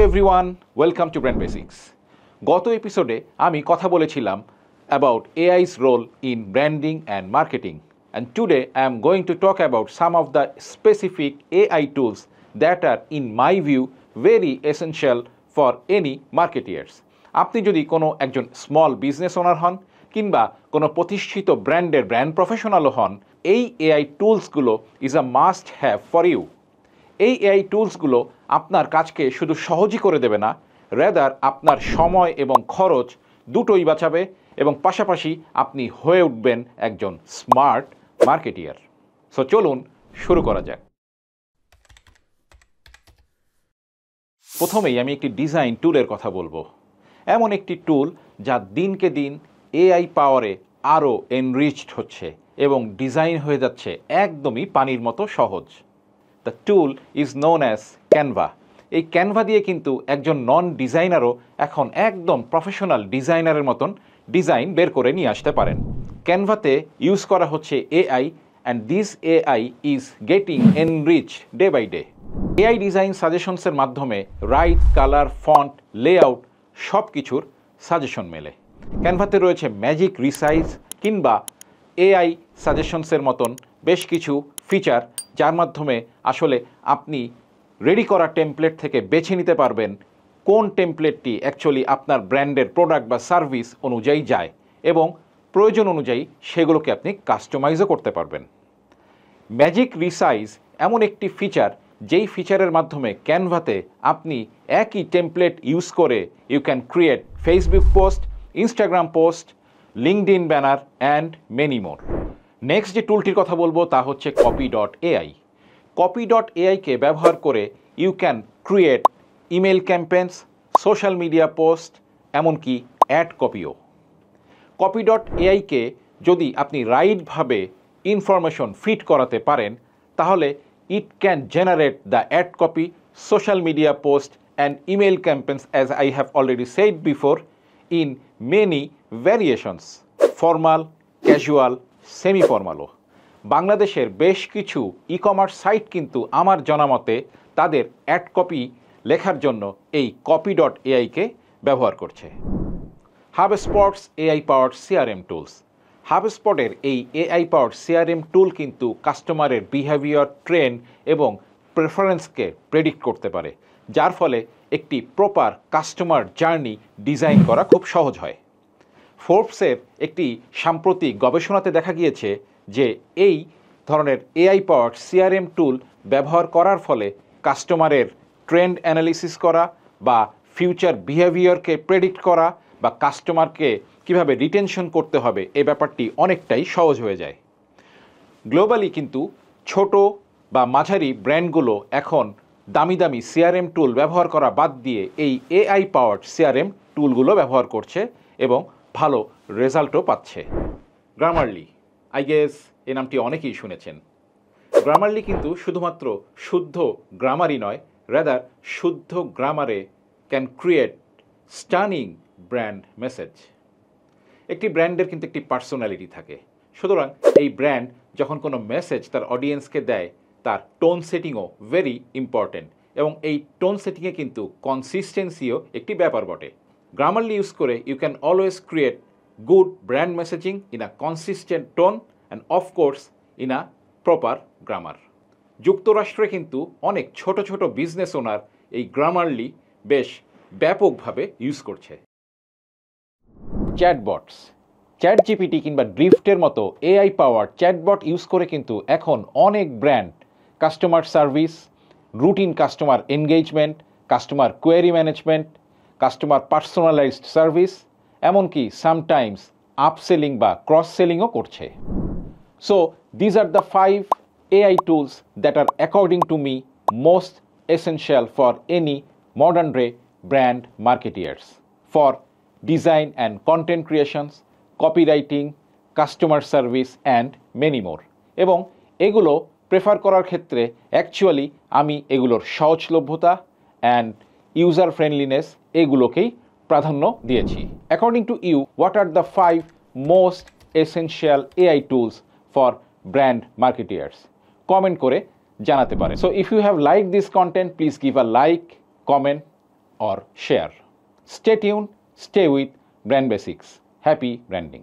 hello everyone welcome to brand basics গত এপিসোডে আমি কথা বলেছিলাম about AI's role in branding and marketing and today I am going to talk about some of the specific AI tools that are in my view very essential for any marketers আপনি যদি কোনো একজন small business owner হন কিংবা কোনো প্রতিষ্ঠিত ব্র্যান্ডের brand প্রফেশনালও হন এই এআই টুলসগুলো is a must have for you এই এআই টুলসগুলো আপনার কাজকে শুধু সহজই করে দেবে না রেদার আপনার সময় এবং খরচ দুটোই বাঁচাবে এবং পাশাপাশি আপনি হয়ে উঠবেন একজন স্মার্ট মার্কেটিয়ার সো চলুন শুরু করা যাক প্রথমেই আমি একটি ডিজাইন টুলের কথা বলবো এমন একটি টুল যা দিনকে দিন এআই পাওয়ারে আরও এনরিচড হচ্ছে এবং ডিজাইন হয়ে যাচ্ছে একদমই পানির মতো সহজ the tool is known as Canva এই ক্যানভা দিয়ে কিন্তু একজন নন ডিজাইনারও এখন একদম প্রফেশনাল ডিজাইনারের মতন ডিজাইন বের করে নিয়ে আসতে পারেন ক্যানভাতে ইউজ করা হচ্ছে AI and this AI is getting enrich day by day AI design সাজেশনসের মাধ্যমে রাইট কালার ফন্ট লেআউট সব কিছুর সাজেশন মেলে ক্যানভাতে রয়েছে ম্যাজিক রিসাইজ কিংবা এআই সাজেশনসের মতন বেশ কিছু ফিচার যার মাধ্যমে আসলে আপনি রেডি করা টেমপ্লেট থেকে বেছে নিতে পারবেন কোন টেমপ্লেটটি অ্যাকচুয়ালি আপনার ব্র্যান্ডের প্রোডাক্ট বা সার্ভিস অনুযায়ী যায় এবং প্রয়োজন অনুযায়ী সেগুলোকে আপনি কাস্টমাইজও করতে পারবেন ম্যাজিক রিসাইজ এমন একটি ফিচার যেই ফিচারের মাধ্যমে ক্যানভাতে আপনি একই টেমপ্লেট ইউজ করে you can create Facebook post Instagram post LinkedIn banner and many more next যে টুলটির কথা বলবো তা হচ্ছে copy dot AI copy dot এআইকে ব্যবহার করে you can create email campaigns social media post এমনকি অ্যাড কপিও কপি ডট এআইকে যদি আপনি রাইটভাবে ইনফরমেশন ফিট করাতে পারেন তাহলে it can generate the ad copy social media post and email campaigns as I have already said before in many variations formal casual semi ফর্মালও বাংলাদেশের বেশ কিছু ই কমার্স সাইট কিন্তু আমার জনামতে তাদের অ্যাড কপি লেখার জন্য এই কপি ডট এআইকে ব্যবহার করছে HubSpot's AI power CRM tools স্পটের এই এআই পাওয়ার সিআরএম টুল কিন্তু কাস্টমারের বিহেভিয়ার ট্রেন এবং প্রেফারেন্সকে প্রেডিক্ট করতে পারে যার ফলে একটি প্রপার কাস্টমার জার্নি ডিজাইন করা খুব সহজ হয় ফোর্বসের একটি সাম্প্রতিক গবেষণাতে দেখা গিয়েছে যে এই ধরনের এআই পাওয়ার সিআরএম টুল ব্যবহার করার ফলে কাস্টমারের ট্রেন্ড অ্যানালিসিস করা বা ফিউচার বিহেভিয়ারকে প্রেডিক্ট করা বা কাস্টমারকে কিভাবে রিটেনশন করতে হবে এ ব্যাপারটি অনেকটাই সহজ হয়ে যায় গ্লোবালি কিন্তু ছোট বা মাঝারি ব্র্যান্ডগুলো এখন দামি দামি সিআরএম টুল ব্যবহার করা বাদ দিয়ে এই এআই পাওয়ার সিআরএম টুলগুলো ব্যবহার করছে এবং ভালো রেজাল্টও পাচ্ছে গ্রামারলি আই গেস এ নামটি অনেকেই শুনেছেন গ্রামারলি কিন্তু শুধুমাত্র শুদ্ধ গ্রামারই নয় রেদার শুদ্ধ গ্রামারে can create stunning brand message একটি ব্র্যান্ডের কিন্তু একটি পার্সোনালিটি থাকে সুতরাং এই ব্র্যান্ড যখন কোনো মেসেজ তার অডিয়েন্সকে দেয় তার টোন সেটিংও ভেরি ইম্পর্ট্যান্ট এবং এই টোন সেটিংয়ে কিন্তু কনসিস্টেন্সিও একটি ব্যাপার বটে Grammarly ইউজ করে you can always create good brand messaging in a consistent tone and of course in a proper grammar যুক্তরাষ্ট্রে কিন্তু অনেক ছোট ছোট বিজনেস ওনার এই গ্রামারলি বেশ ব্যাপকভাবে ইউজ করছে চ্যাটবটস চ্যাট জিপিটি কিংবা ড্রিফটের মতো এআই পাওয়ার চ্যাটবট ইউজ করে কিন্তু এখন অনেক brand customer service routine customer engagement customer query management customer personalised service এমনকি সামটাইমস আপ সেলিং বা ক্রস সেলিংও করছে so these are the five AI tools that are according to me most essential for any modern রে brand marketers for design and content creations copy writing customer service and many more এবং এগুলো prefer করার ক্ষেত্রে actually আমি এগুলোর সহজলভ্যতা and user friendliness এগুলোকেই প্রাধান্য দিয়েছি according to you what are the five most essential AI tools for brand marketers comment করে জানাতে পারে so if you have like this content please give a like comment or share stay tune stay with brand basics happy branding